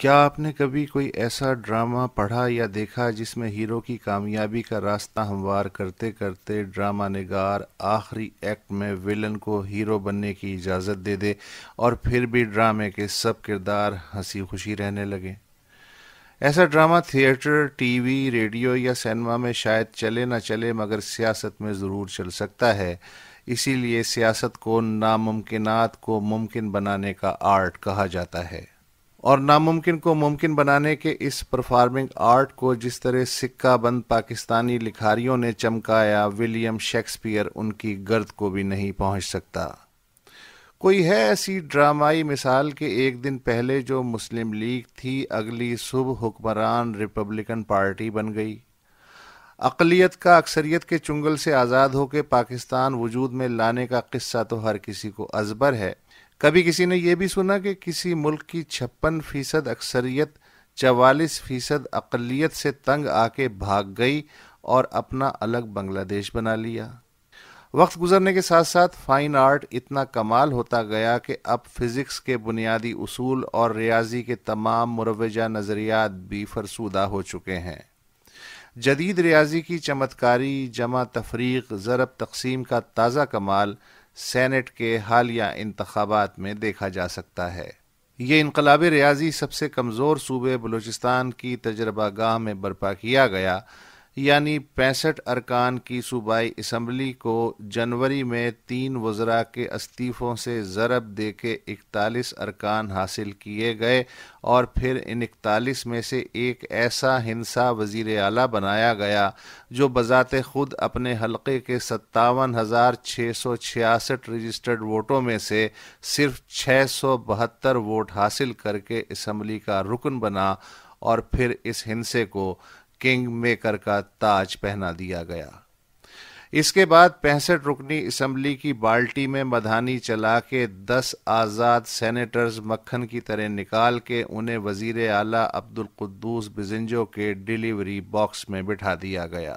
کیا آپ نے کبھی کوئی ایسا ڈرامہ پڑھا یا دیکھا جس میں ہیرو کی کامیابی کا راستہ ہموار کرتے کرتے ڈرامہ نگار آخری ایکٹ میں ویلن کو ہیرو بننے کی اجازت دے دے اور پھر بھی ڈرامے کے سب کردار ہنسی خوشی رہنے لگے ایسا drama theatre TV radio یا سینما میں شاید چلے نہ چلے مگر سیاست میں ضرور چل سکتا ہے اسی لیے سیاست کو ناممکنات کو ممکن بنانے کا آرٹ کہا جاتا ہے اور ناممکن کو ممکن بنانے کے اس پرفارمنگ آرٹ کو جس طرح سکہ بند پاکستانی لکھاریوں نے چمکایا ولیم شیکسپیئر ان کی گرد کو بھی نہیں پہنچ سکتا کوئی ہے ایسی ڈرامائی مثال کے ایک دن پہلے جو مسلم لیگ تھی اگلی صبح حکمران ریپبلکن پارٹی بن گئی اقلیت کا اکثریت کے چنگل سے آزاد ہو کے پاکستان وجود میں لانے کا قصہ تو ہر کسی کو ازبر ہے کبھی کسی نے یہ بھی سنا کہ کسی ملک کی چھپن فیصد اکثریت چوالیس فیصد اقلیت سے تنگ آ کے بھاگ گئی اور اپنا الگ بنگلہ دیش بنا لیا وقت گزرنے کے ساتھ ساتھ فائن آرٹ اتنا کمال ہوتا گیا کہ اب فزکس کے بنیادی اصول اور ریاضی کے تمام مروجہ نظریات بھی فرسودہ ہو چکے ہیں جدید ریاضی کی چمتکاری جمع تفریق ضرب تقسیم کا تازہ کمال سینٹ کے حالیہ انتخابات میں دیکھا جا سکتا ہے یہ انقلاب ریاضی سب سے کمزور صوبے بلوچستان کی تجربہ گاہ میں برپا کیا گیا یعنی پینسٹھ ارکان کی صوبائی اسمبلی کو جنوری میں تین وزراء کے استعفوں سے ضرب دے کے اکتالیس ارکان حاصل کیے گئے اور پھر ان اکتالیس میں سے ایک ایسا ہنسا وزیر اعلیٰ بنایا گیا جو بذات خود اپنے حلقے کے ستاون ہزار چھ سو چھیاسٹھ رجسٹرڈ ووٹوں میں سے صرف چھ سو بہتر ووٹ حاصل کر کے اسمبلی کا رکن بنا اور پھر اس ہنسے کو کنگ میکر کا تاج پہنا دیا گیا اس کے بعد پینسٹھ رکنی اسمبلی کی بالٹی میں مدھانی چلا کے دس آزاد سینیٹرز مکھن کی طرح نکال کے انہیں وزیر اعلی عبد القدوس بزنجو کے ڈیلیوری باکس میں بٹھا دیا گیا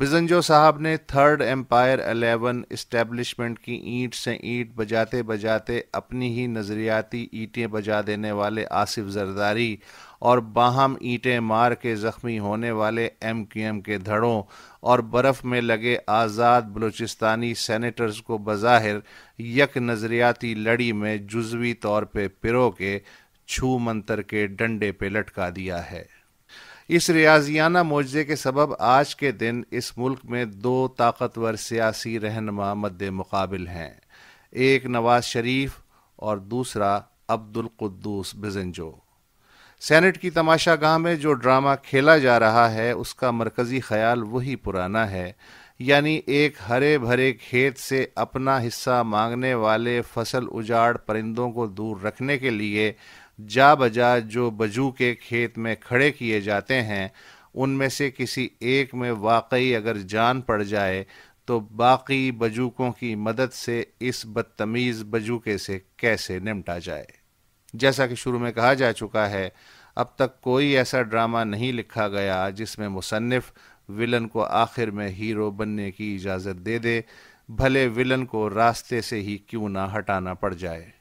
بزنجو صاحب نے تھرڈ امپائر الیون اسٹیبلشمنٹ کی اینٹ سے اینٹ بجاتے بجاتے اپنی ہی نظریاتی اینٹیں بجا دینے والے آصف زرداری اور باہم اینٹیں مار کے زخمی ہونے والے ایم کیو ایم کے دھڑوں اور برف میں لگے آزاد بلوچستانی سینیٹرز کو بظاہر یک نظریاتی لڑی میں جزوی طور پہ پرو کے چھو منتر کے ڈنڈے پہ لٹکا دیا ہے اس ریاضیانہ معجزے کے سبب آج کے دن اس ملک میں دو طاقتور سیاسی رہنما مد مقابل ہیں ایک نواز شریف اور دوسرا عبد القدوس بزنجو سینٹ کی تماشا گاہ میں جو ڈرامہ کھیلا جا رہا ہے اس کا مرکزی خیال وہی پرانا ہے یعنی ایک ہرے بھرے کھیت سے اپنا حصہ مانگنے والے فصل اجاڑ پرندوں کو دور رکھنے کے لیے جا بجا جو بجو کے کھیت میں کھڑے کیے جاتے ہیں ان میں سے کسی ایک میں واقعی اگر جان پڑ جائے تو باقی بجوکوں کی مدد سے اس بدتمیز بجوکے سے کیسے نمٹا جائے جیسا کہ شروع میں کہا جا چکا ہے اب تک کوئی ایسا ڈرامہ نہیں لکھا گیا جس میں مصنف ولن کو آخر میں ہیرو بننے کی اجازت دے دے بھلے ولن کو راستے سے ہی کیوں نہ ہٹانا پڑ جائے